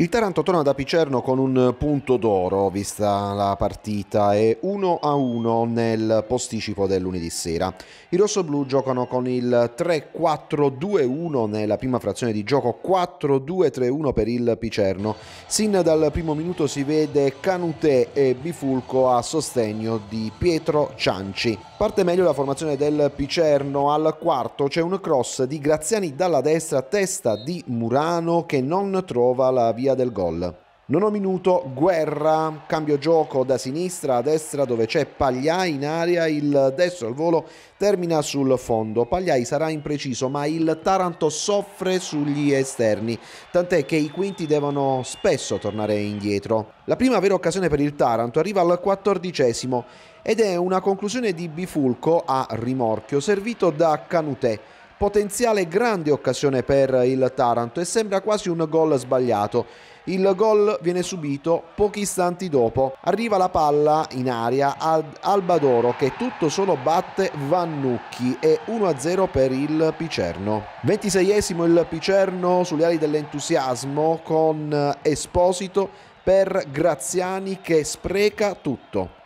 Il Taranto torna da Picerno con un punto d'oro, vista la partita, e 1-1 a nel posticipo del lunedì sera. I rossoblù giocano con il 3-4-2-1 nella prima frazione di gioco, 4-2-3-1 per il Picerno. Sin dal primo minuto si vede Canutè e Bifulco a sostegno di Pietro Cianci. Parte meglio la formazione del Picerno, al quarto c'è un cross di Graziani dalla destra, testa di Murano che non trova la via via del gol. Nono minuto, guerra, cambio gioco da sinistra a destra dove c'è Pagliai in aria, il destro al volo termina sul fondo. Pagliai sarà impreciso ma il Taranto soffre sugli esterni, tant'è che i quinti devono spesso tornare indietro. La prima vera occasione per il Taranto arriva al quattordicesimo ed è una conclusione di bifulco a rimorchio servito da Canutè potenziale grande occasione per il Taranto e sembra quasi un gol sbagliato. Il gol viene subito pochi istanti dopo. Arriva la palla in aria ad Albadoro che tutto solo batte Vannucchi e 1-0 per il Picerno. 26esimo il Picerno sulle ali dell'entusiasmo con Esposito per Graziani che spreca tutto.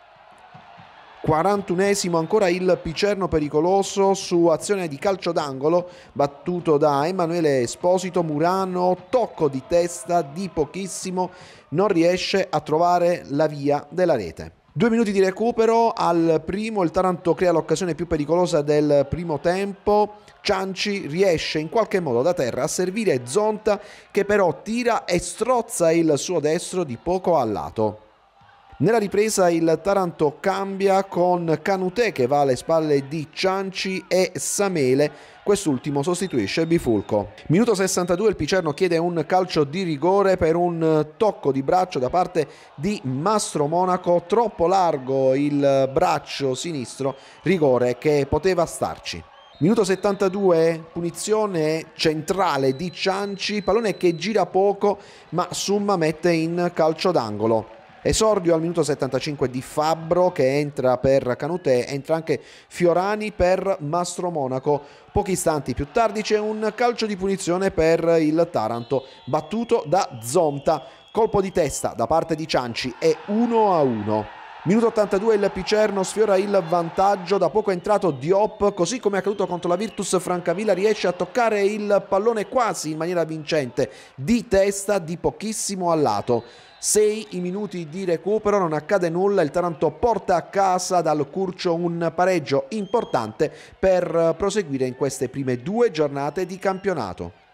41esimo ancora il Picerno pericoloso su azione di calcio d'angolo battuto da Emanuele Esposito, Murano, tocco di testa di pochissimo, non riesce a trovare la via della rete. Due minuti di recupero al primo, il Taranto crea l'occasione più pericolosa del primo tempo, Cianci riesce in qualche modo da terra a servire Zonta che però tira e strozza il suo destro di poco a lato. Nella ripresa il Taranto cambia con Canutè che va alle spalle di Cianci e Samele, quest'ultimo sostituisce Bifulco. Minuto 62 il Picerno chiede un calcio di rigore per un tocco di braccio da parte di Mastro Monaco, troppo largo il braccio sinistro, rigore che poteva starci. Minuto 72, punizione centrale di Cianci, pallone che gira poco ma Summa mette in calcio d'angolo. Esordio al minuto 75 di Fabbro che entra per Canutè, entra anche Fiorani per Mastro Monaco. Pochi istanti più tardi c'è un calcio di punizione per il Taranto, battuto da Zonta. Colpo di testa da parte di Cianci è 1 a 1. Minuto 82 il Picerno sfiora il vantaggio, da poco è entrato Diop, così come è accaduto contro la Virtus Francavilla riesce a toccare il pallone quasi in maniera vincente, di testa, di pochissimo al lato. 6 i minuti di recupero, non accade nulla, il Taranto porta a casa dal Curcio un pareggio importante per proseguire in queste prime due giornate di campionato.